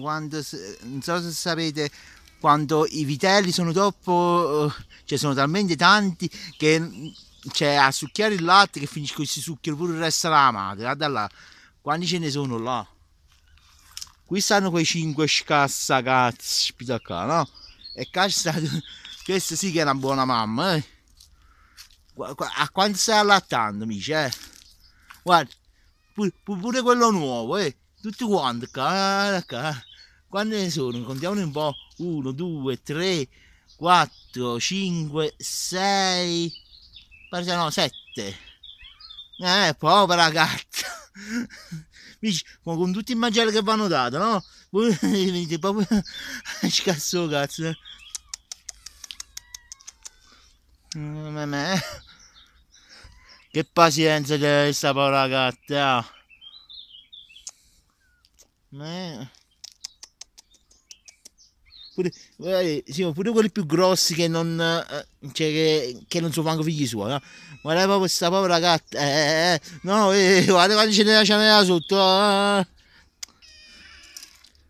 Quando, non so se sapete, quando i vitelli sono troppo, eh, cioè sono talmente tanti che cioè, a succhiare il latte che finiscono si succhiano pure il resto della madre, guarda là, quanti ce ne sono là? Qui stanno quei 5 scassa caspita qua, no? E cazzo, questa sì che è una buona mamma, eh? A quanto stai allattando, amici, eh? Guarda, pure quello nuovo, eh? tutti quanti, cara, cara. quante ne sono? Contiamone un po', 1, 2, 3, 4, 5, 6, pare no, 7. Eh, povera gatta. ma con tutti i mangiare che vanno dato, no? Voi venite proprio a scasso cazzo. Eh. Mm, che pazienza che sta povera gatta. Ma... Pure, eh, sì, pure quelli più grossi che non, eh, cioè, che, che non sono manco figli suoi, no? Guarda proprio questa povera gatta, eh, eh, eh, no, eh, guarda quando ce n'era, ce sotto, ah.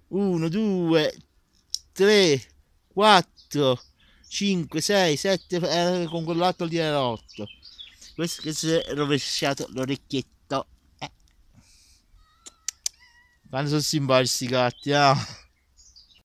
Uno, due, tre, quattro, cinque, sei, sette, eh, con quell'altro lì era otto. Questo, questo è rovesciato l'orecchietto. Quando você se embora